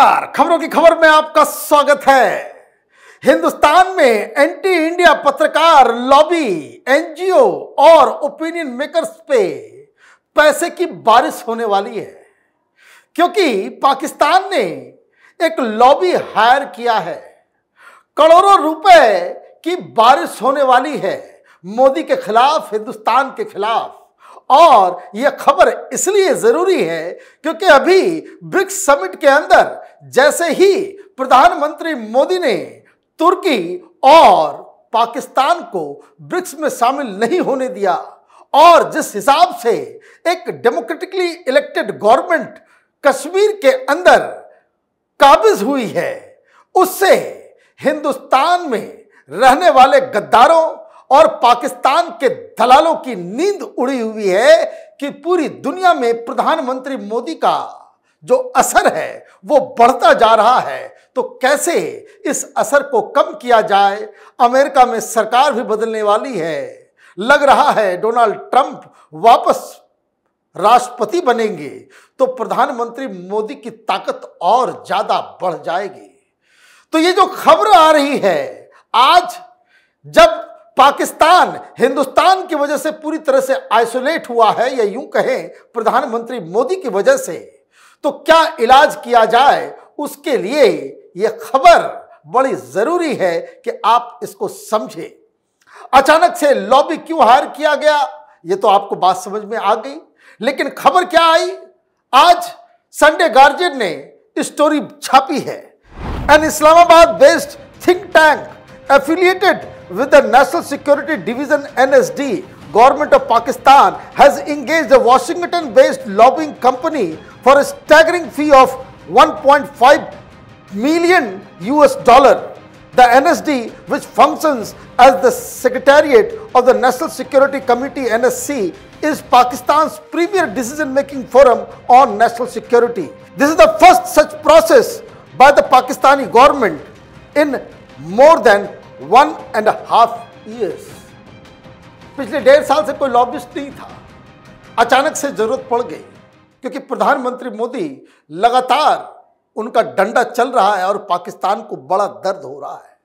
नमस्कार खबरों की खबर में आपका स्वागत है हिंदुस्तान में एंटी इंडिया पत्रकार लॉबी एनजीओ और ओपिनियन मेकर्स पे पैसे की बारिश होने वाली है क्योंकि पाकिस्तान ने एक लॉबी हायर किया है करोड़ों रुपए की बारिश होने वाली है मोदी के खिलाफ हिंदुस्तान के खिलाफ और यह खबर इसलिए जरूरी है क्योंकि अभी ब्रिक्स समिट के अंदर जैसे ही प्रधानमंत्री मोदी ने तुर्की और पाकिस्तान को ब्रिक्स में शामिल नहीं होने दिया और जिस हिसाब से एक डेमोक्रेटिकली इलेक्टेड गवर्नमेंट कश्मीर के अंदर काबिज हुई है उससे हिंदुस्तान में रहने वाले गद्दारों और पाकिस्तान के दलालों की नींद उड़ी हुई है कि पूरी दुनिया में प्रधानमंत्री मोदी का जो असर है वो बढ़ता जा रहा है तो कैसे इस असर को कम किया जाए अमेरिका में सरकार भी बदलने वाली है लग रहा है डोनाल्ड ट्रंप वापस राष्ट्रपति बनेंगे तो प्रधानमंत्री मोदी की ताकत और ज्यादा बढ़ जाएगी तो ये जो खबर आ रही है आज जब पाकिस्तान हिंदुस्तान की वजह से पूरी तरह से आइसोलेट हुआ है या यूं कहें प्रधानमंत्री मोदी की वजह से तो क्या इलाज किया जाए उसके लिए यह खबर बड़ी जरूरी है कि आप इसको समझें अचानक से लॉबी क्यों हायर किया गया ये तो आपको बात समझ में आ गई लेकिन खबर क्या आई आज संडे गार्जियन ने स्टोरी छापी है an Islamabad based think tank affiliated with the National Security Division NSD, government of Pakistan has engaged a Washington-based lobbying company for a staggering fee of 1.5 million US dollar. The NSD, which functions as the Secretariat of the National Security Committee NSC, is Pakistan's premier decision-making forum on national security. This is the first such process by the Pakistani government in more than one and half years पिछले डेढ़ साल से कोई lobbyist नहीं था अचानक से जरूरत पड़ गई क्योंकि प्रधानमंत्री मोदी लगातार उनका डंडा चल रहा है और पाकिस्तान को बड़ा दर्द हो रहा है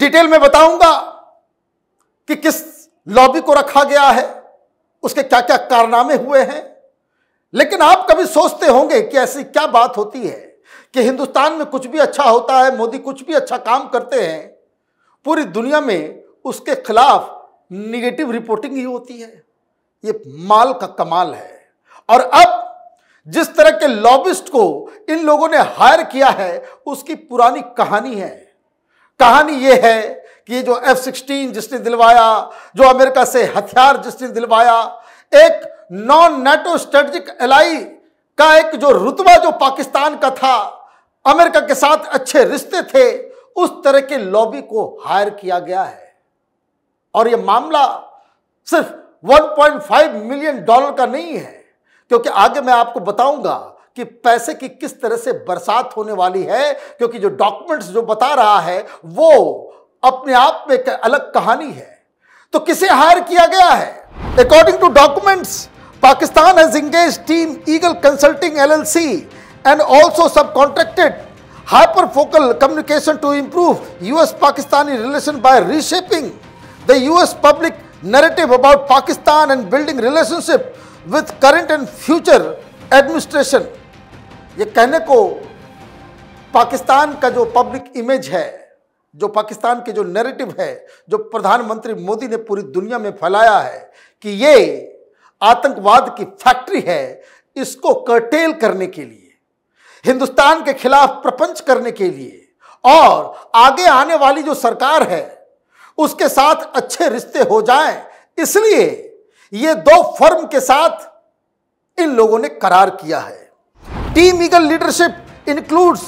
डिटेल में बताऊंगा कि किस लॉबी को रखा गया है उसके क्या क्या कारनामे हुए हैं लेकिन आप कभी सोचते होंगे कि ऐसी क्या बात होती है कि हिंदुस्तान में कुछ भी अच्छा होता है मोदी कुछ भी अच्छा काम करते हैं पूरी दुनिया में उसके खिलाफ निगेटिव रिपोर्टिंग ही होती है ये माल का कमाल है और अब जिस तरह के लॉबिस्ट को इन लोगों ने हायर किया है उसकी पुरानी कहानी है कहानी यह है कि जो एफ सिक्सटीन जिसने दिलवाया जो अमेरिका से हथियार जिसने दिलवाया एक नॉन नेटो स्ट्रेटजिक एलाई का एक जो रुतबा जो पाकिस्तान का था अमेरिका के साथ अच्छे रिश्ते थे उस तरह के लॉबी को हायर किया गया है और यह मामला सिर्फ 1.5 मिलियन डॉलर का नहीं है क्योंकि आगे मैं आपको बताऊंगा कि पैसे की किस तरह से बरसात होने वाली है क्योंकि जो डॉक्यूमेंट्स जो बता रहा है वो अपने आप में अलग कहानी है तो किसे हायर किया गया है according to documents Pakistan has engage team Eagle consulting LLC and also subcontracted hyperfocal communication to improve US-Pakistani relation by reshaping the US public narrative about Pakistan and building relationship with current and future administration. ये कहने को पाकिस्तान का जो public image है जो पाकिस्तान के जो narrative है जो प्रधानमंत्री मोदी ने पूरी दुनिया में फैलाया है कि ये आतंकवाद की फैक्ट्री है इसको कर्टेल करने के लिए हिंदुस्तान के खिलाफ प्रपंच करने के लिए और आगे आने वाली जो सरकार है उसके साथ अच्छे रिश्ते हो जाएं इसलिए ये दो फर्म के साथ इन लोगों ने करार किया है team Eagle leadership includes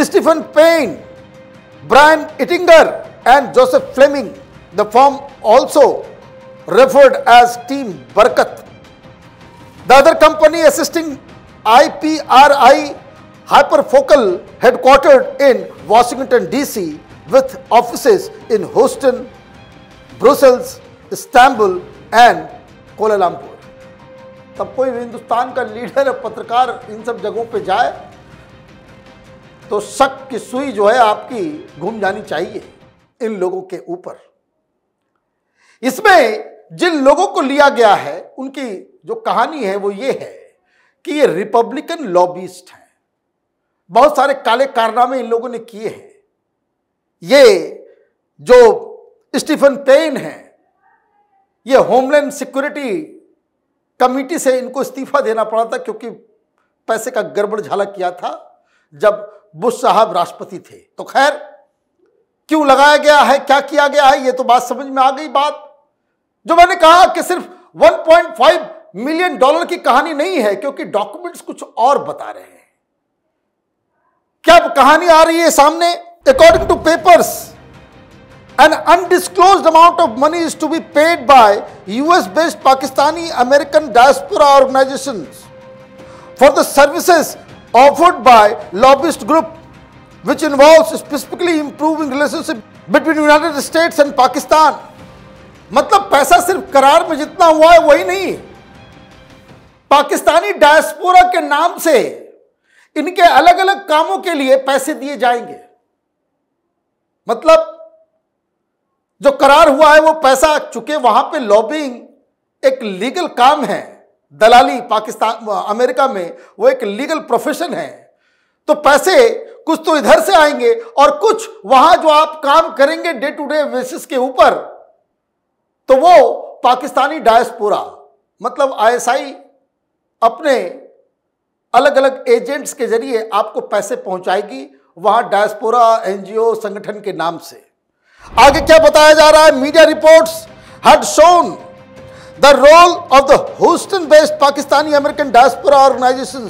Stephen Payne Brian Ettinger and Joseph Fleming the firm also referred as team Barkat the other company assisting I P R I hyperfocal headquartered in Washington DC with offices in Houston, Brussels, Istanbul and Kuala Lumpur. तब कोई हिंदुस्तान का leader पत्रकार इन सब जगहों पे जाए तो शक की सुई जो है आपकी घूम जानी चाहिए इन लोगों के ऊपर इसमें जिन लोगों को लिया गया है उनकी जो कहानी है वो ये है कि ये रिपब्लिकन लॉबिस्ट हैं बहुत सारे काले कारनामे इन लोगों ने किए हैं ये जो स्टीफन पेन है ये होमलैंड सिक्योरिटी कमिटी से इनको इस्तीफा देना पड़ा था क्योंकि पैसे का गड़बड़ झाला किया था जब बुश साहब राष्ट्रपति थे तो खैर क्यों लगाया गया है क्या किया गया है ये तो बात समझ में आ गई बात जो मैंने कहा कि सिर्फ 1.5 मिलियन डॉलर की कहानी नहीं है क्योंकि डॉक्यूमेंट्स कुछ और बता रहे हैं क्या कहानी आ रही है सामने according to papers an undisclosed amount of money is to be paid by US based Pakistani American diaspora organisation for the services offered by lobbyist group which involve specifically improving relationship between United States and Pakistan मतलब पैसा सिर्फ करार में जितना हुआ है वही नहीं पाकिस्तानी डायस्पोरा के नाम से इनके अलग अलग कामों के लिए पैसे दिए जाएंगे मतलब जो करार हुआ है वो पैसा चुके वहां पे लॉबिंग एक लीगल काम है दलाली पाकिस्तान अमेरिका में वो एक लीगल प्रोफेशन है तो पैसे कुछ तो इधर से आएंगे और कुछ वहां जो आप काम करेंगे डे टू डे बेसिस के ऊपर तो वो पाकिस्तानी डायस्पोरा मतलब आईएसआई अपने अलग अलग एजेंट्स के जरिए आपको पैसे पहुंचाएगी वहां डायस्पोरा एनजीओ संगठन के नाम से आगे क्या बताया जा रहा है media report had shown the role of the Houston based Pakistani American diaspora organisation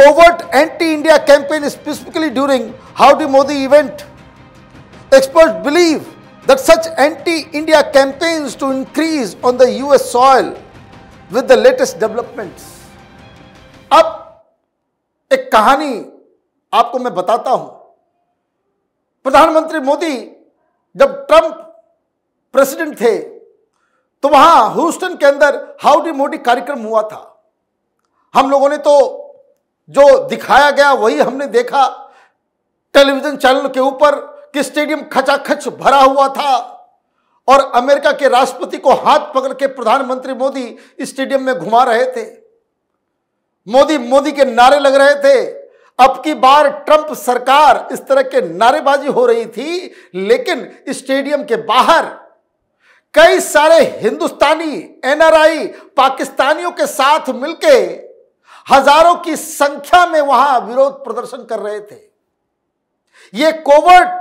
covert anti India campaign specifically during Howdy Modi event expert believe that such anti India campaigns to increase on the US soil with the latest developments अब एक कहानी आपको मैं बताता हूं प्रधानमंत्री मोदी जब Trump president थे तो वहां ह्यूस्टन के अंदर हाउडी मोडी कार्यक्रम हुआ था हम लोगों ने तो जो दिखाया गया वही हमने देखा टेलीविजन चैनल के ऊपर कि स्टेडियम खचाखच भरा हुआ था और अमेरिका के राष्ट्रपति को हाथ पकड़ के प्रधानमंत्री मोदी स्टेडियम में घुमा रहे थे मोदी मोदी के नारे लग रहे थे अब की बार ट्रंप सरकार इस तरह के नारेबाजी हो रही थी लेकिन स्टेडियम के बाहर कई सारे हिंदुस्तानी एनआरआई पाकिस्तानियों के साथ मिलके हजारों की संख्या में वहां विरोध प्रदर्शन कर रहे थे ये कोवर्ट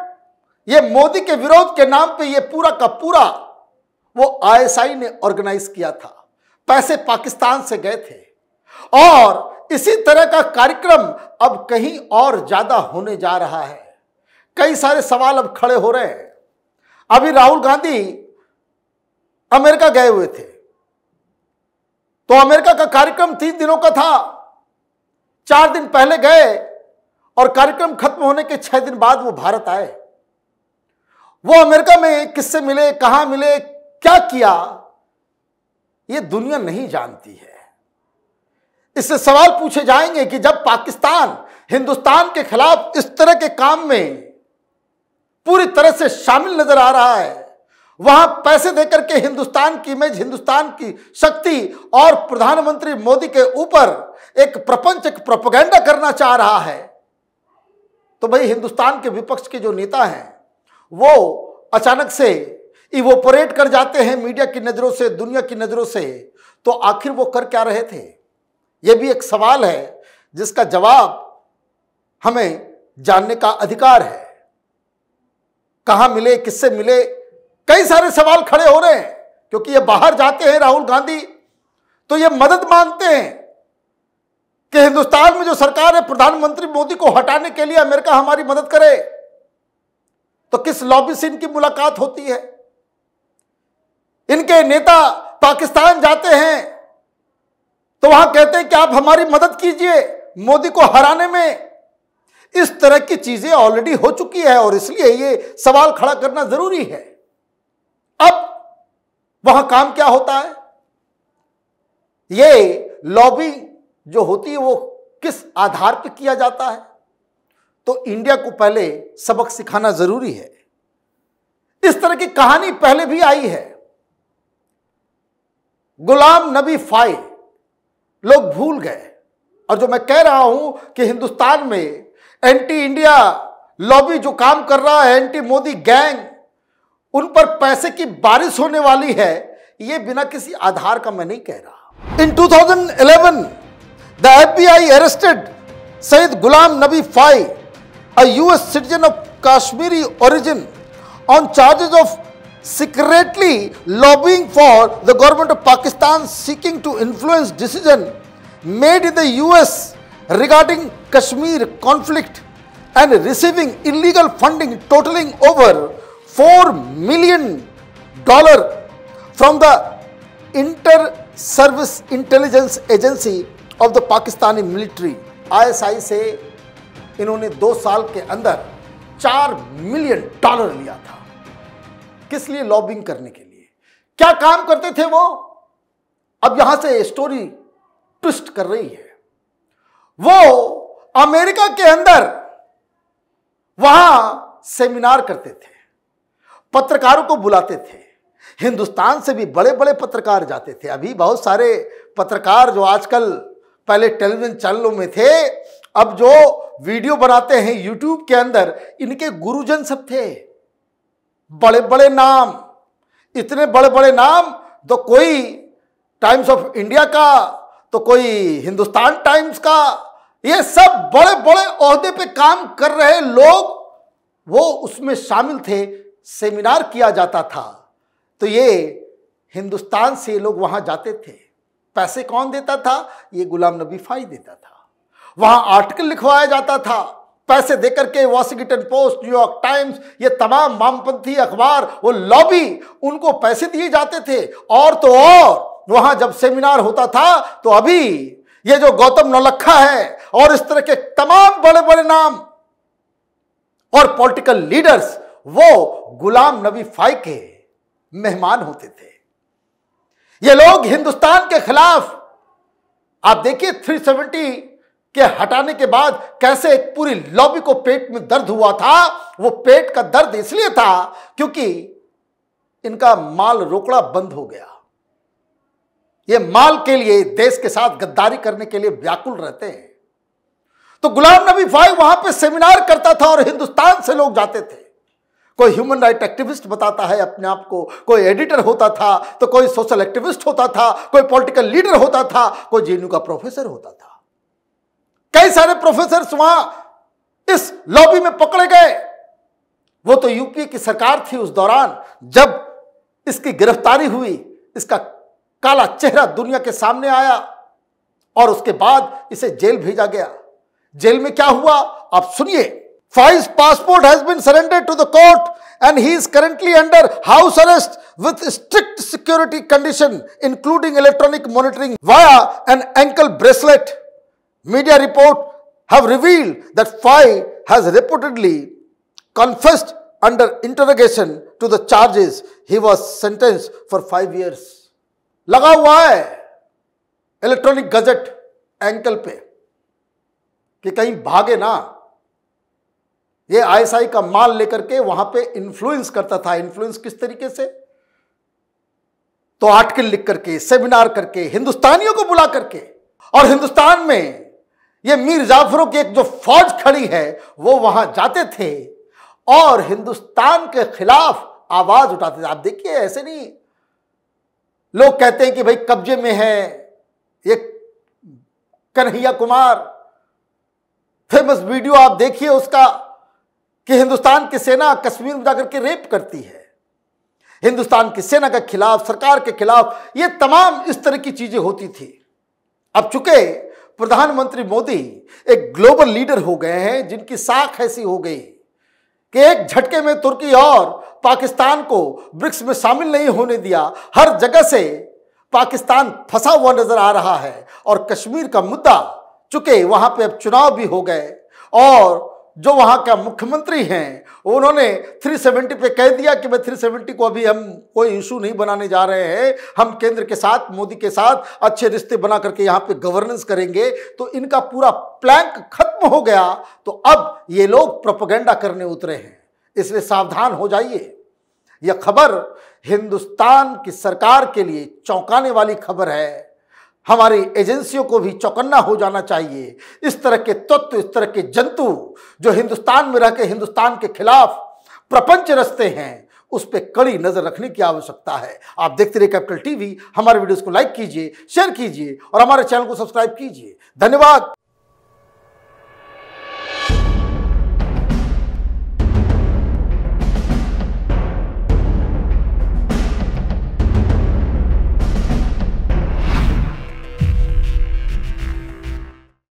ये मोदी के विरोध के नाम पे ये पूरा का पूरा वो आईएसआई ने ऑर्गेनाइज किया था पैसे पाकिस्तान से गए थे और इसी तरह का कार्यक्रम अब कहीं और ज्यादा होने जा रहा है कई सारे सवाल अब खड़े हो रहे हैं अभी राहुल गांधी अमेरिका गए हुए थे तो अमेरिका का कार्यक्रम तीन दिनों का था चार दिन पहले गए और कार्यक्रम खत्म होने के छह दिन बाद वो भारत आए वो अमेरिका में किससे मिले कहां मिले क्या किया ये दुनिया नहीं जानती है इससे सवाल पूछे जाएंगे कि जब पाकिस्तान हिंदुस्तान के खिलाफ इस तरह के काम में पूरी तरह से शामिल नजर आ रहा है वहां पैसे देकर के हिंदुस्तान की इमेज हिंदुस्तान की शक्ति और प्रधानमंत्री मोदी के ऊपर एक प्रपंच एक प्रोपोगेंडा करना चाह रहा है तो भाई हिंदुस्तान के विपक्ष के जो नेता हैं वो अचानक से इवोपोरेट कर जाते हैं मीडिया की नज़रों से दुनिया की नज़रों से तो आखिर वो कर क्या रहे थे यह भी एक सवाल है जिसका जवाब हमें जानने का अधिकार है कहां मिले किससे मिले कई सारे सवाल खड़े हो रहे हैं क्योंकि ये बाहर जाते हैं राहुल गांधी तो ये मदद मांगते हैं कि हिंदुस्तान में जो सरकार है प्रधानमंत्री मोदी को हटाने के लिए अमेरिका हमारी मदद करे तो किस लॉबी से इनकी मुलाकात होती है इनके नेता पाकिस्तान जाते हैं तो वहां कहते हैं कि आप हमारी मदद कीजिए मोदी को हराने में इस तरह की चीजें ऑलरेडी हो चुकी है और इसलिए ये सवाल खड़ा करना जरूरी है अब वहां काम क्या होता है ये लॉबी जो होती है वो किस आधार पर किया जाता है तो इंडिया को पहले सबक सिखाना जरूरी है इस तरह की कहानी पहले भी आई है गुलाम नबी फाई लोग भूल गए और जो मैं कह रहा हूं कि हिंदुस्तान में एंटी इंडिया लॉबी जो काम कर रहा है एंटी मोदी गैंग उन पर पैसे की बारिश होने वाली है ये बिना किसी आधार का मैं नहीं कह रहा in 2011 the F B I arrested Syed Ghulam Nabi Fai as citizen of of origin on on off secretly lobbying for the government of Pakistan seeking to influence decision made in the US regarding Kashmir conflict and receiving illegal funding totaling over 4 million dollar from the Inter Service Intelligence Agency of the Pakistani military ISI say, इन्होंने दो साल के अंदर चार million dollar लिया था किस लिए लॉबिंग करने के लिए क्या काम करते थे वो अब यहां से स्टोरी ट्विस्ट कर रही है वो अमेरिका के अंदर वहां सेमिनार करते थे पत्रकारों को बुलाते थे हिंदुस्तान से भी बड़े बड़े पत्रकार जाते थे अभी बहुत सारे पत्रकार जो आजकल पहले टेलीविजन चैनलों में थे अब जो वीडियो बनाते हैं यूट्यूब के अंदर इनके गुरुजन सब थे बड़े बड़े नाम इतने बड़े बड़े नाम तो कोई टाइम्स ऑफ इंडिया का तो कोई हिंदुस्तान टाइम्स का ये सब बड़े बड़े अहदे पे काम कर रहे लोग वो उसमें शामिल थे सेमिनार किया जाता था तो ये हिंदुस्तान से लोग वहाँ जाते थे पैसे कौन देता था ये गुलाम नबी फाई देता था वहाँ आर्टिकल लिखवाया जाता था पैसे देकर के वॉशिंगटन पोस्ट न्यूयॉर्क टाइम्स ये तमाम वामपंथी अखबार वो लॉबी उनको पैसे दिए जाते थे और तो और वहां जब सेमिनार होता था तो अभी ये जो गौतम नौलखा है और इस तरह के तमाम बड़े बड़े नाम और पॉलिटिकल लीडर्स वो गुलाम नबी फाई के मेहमान होते थे ये लोग हिंदुस्तान के खिलाफ आप देखिए 370 के हटाने के बाद कैसे एक पूरी लॉबी को पेट में दर्द हुआ था वो पेट का दर्द इसलिए था क्योंकि इनका माल रोकड़ा बंद हो गया ये माल के लिए देश के साथ गद्दारी करने के लिए व्याकुल रहते हैं तो गुलाम नबी भाई वहां पे सेमिनार करता था और हिंदुस्तान से लोग जाते थे कोई ह्यूमन राइट एक्टिविस्ट बताता है अपने आप को कोई एडिटर होता था तो कोई सोशल एक्टिविस्ट होता था कोई पॉलिटिकल लीडर होता था कोई जे का प्रोफेसर होता था कई सारे प्रोफेसर वहां इस लॉबी में पकड़े गए वो तो यूपी की सरकार थी उस दौरान जब इसकी गिरफ्तारी हुई इसका काला चेहरा दुनिया के सामने आया और उसके बाद इसे जेल भेजा गया जेल में क्या हुआ आप सुनिए Fai's passport has been surrender to the court and he is currently under house arrest with strict security condition including electronic monitoring via an ankle bracelet media report have revealed that Fai has reportedly confessed under interrogation to the charges. He was sentenced for five years. Laga hua hai electronic gadget ankle pe ki kahin भागे na. ये ISI का माल लेकर के वहां पे influence करता था इन्फ्लुएंस किस तरीके से तो आर्टिकल लिख करके सेमिनार करके हिंदुस्तानियों को बुला करके और हिंदुस्तान में ये मीर जाफरों की एक जो फौज खड़ी है वो वहां जाते थे और हिंदुस्तान के खिलाफ आवाज उठाते थे आप देखिए ऐसे नहीं लोग कहते हैं कि भाई कब्जे में है ये कन्हैया कुमार फेमस वीडियो आप देखिए उसका कि हिंदुस्तान की सेना कश्मीर में जाकर के रेप करती है हिंदुस्तान की सेना के खिलाफ सरकार के खिलाफ ये तमाम इस तरह की चीजें होती थी अब चुके प्रधानमंत्री मोदी एक ग्लोबल लीडर हो गए हैं जिनकी साख ऐसी हो गई कि एक झटके में तुर्की और पाकिस्तान को ब्रिक्स में शामिल नहीं होने दिया हर जगह से पाकिस्तान फंसा हुआ नजर आ रहा है और कश्मीर का मुद्दा चुके वहां पे अब चुनाव भी हो गए और जो वहाँ का मुख्यमंत्री हैं उन्होंने 370 पे कह दिया कि मैं 370 को अभी हम कोई इशू नहीं बनाने जा रहे हैं हम केंद्र के साथ मोदी के साथ अच्छे रिश्ते बना करके यहाँ पे गवर्नेंस करेंगे तो इनका पूरा प्लैंक खत्म हो गया तो अब ये लोग प्रोपोगेंडा करने उतरे हैं इसलिए सावधान हो जाइए यह खबर हिंदुस्तान की सरकार के लिए चौंकाने वाली खबर है हमारी एजेंसियों को भी चौकन्ना हो जाना चाहिए इस तरह के तत्व इस तरह के जंतु जो हिंदुस्तान में रह के हिंदुस्तान के खिलाफ प्रपंच रचते हैं उस पर कड़ी नज़र रखने की आवश्यकता है आप देखते रहिए कैपिटल टीवी हमारे वीडियोस को लाइक कीजिए शेयर कीजिए और हमारे चैनल को सब्सक्राइब कीजिए धन्यवाद